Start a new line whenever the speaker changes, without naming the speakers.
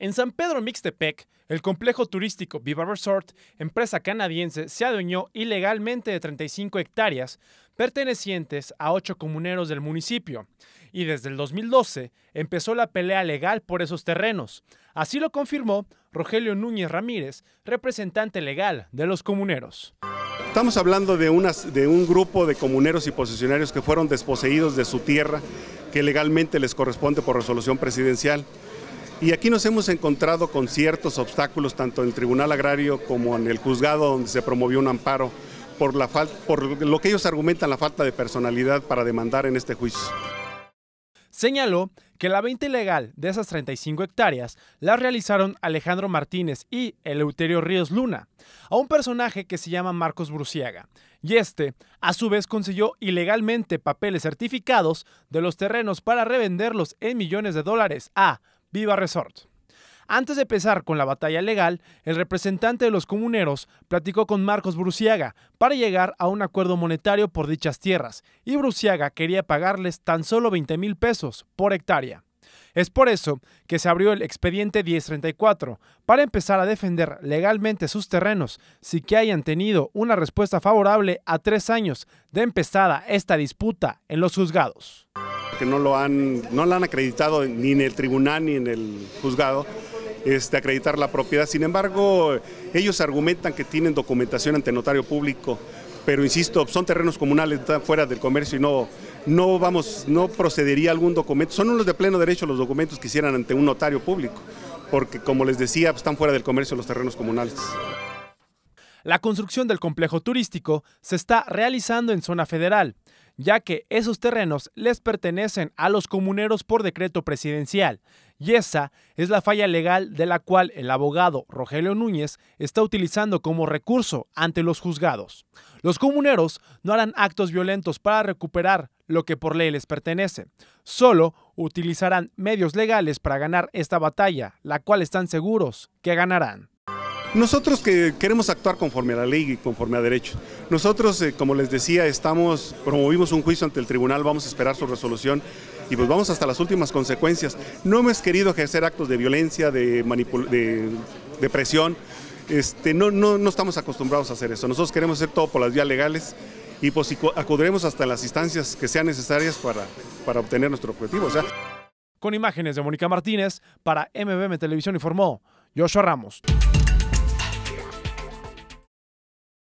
En San Pedro Mixtepec, el complejo turístico Viva Resort, empresa canadiense, se adueñó ilegalmente de 35 hectáreas pertenecientes a ocho comuneros del municipio. Y desde el 2012 empezó la pelea legal por esos terrenos. Así lo confirmó Rogelio Núñez Ramírez, representante legal de los comuneros.
Estamos hablando de, de un grupo de comuneros y posesionarios que fueron desposeídos de su tierra que legalmente les corresponde por resolución presidencial. Y aquí nos hemos encontrado con ciertos obstáculos, tanto en el Tribunal Agrario como en el juzgado donde se promovió un amparo, por, lo que ellos argumentan la falta de personalidad para demandar en este juicio. Señaló
que la venta ilegal de esas 35 hectáreas la realizaron Alejandro Martínez y Eleuterio Ríos Luna a un personaje que se llama Marcos Bruciaga, y este a su vez consiguió ilegalmente papeles certificados de los terrenos para revenderlos en millones de dólares a Viva Resort. Antes de empezar con la batalla legal, el representante de los comuneros platicó con Marcos Bruciaga para llegar a un acuerdo monetario por dichas tierras, y Bruciaga quería pagarles tan solo 20 mil pesos por hectárea. Es por eso que se abrió el expediente 1034 para empezar a defender legalmente sus terrenos, si que hayan tenido una respuesta favorable a tres años de empezada esta disputa en los juzgados
que no lo han, no la han acreditado ni en el tribunal ni en el juzgado, este, acreditar la propiedad. Sin embargo, ellos argumentan que tienen documentación ante notario público, pero insisto, son terrenos comunales, están fuera del comercio y no, no, vamos, no procedería algún documento. Son unos de pleno derecho los documentos que hicieran ante un notario público, porque como les decía, están fuera del comercio los terrenos comunales.
La construcción del complejo turístico se está realizando en zona federal ya que esos terrenos les pertenecen a los comuneros por decreto presidencial. Y esa es la falla legal de la cual el abogado Rogelio Núñez está utilizando como recurso ante los juzgados. Los comuneros no harán actos violentos para recuperar lo que por ley les pertenece. Solo utilizarán medios legales para ganar esta batalla, la cual están seguros que ganarán.
Nosotros que queremos actuar conforme a la ley y conforme a derechos. Nosotros, eh, como les decía, estamos, promovimos un juicio ante el tribunal, vamos a esperar su resolución y pues vamos hasta las últimas consecuencias. No hemos querido ejercer actos de violencia, de, presión, este, no, no, estamos acostumbrados a hacer eso. Nosotros queremos hacer todo por las vías legales y pues acudiremos hasta las instancias que sean necesarias para, para obtener nuestro objetivo. Con
imágenes de Mónica Martínez, para MBM Televisión informó Joshua Ramos.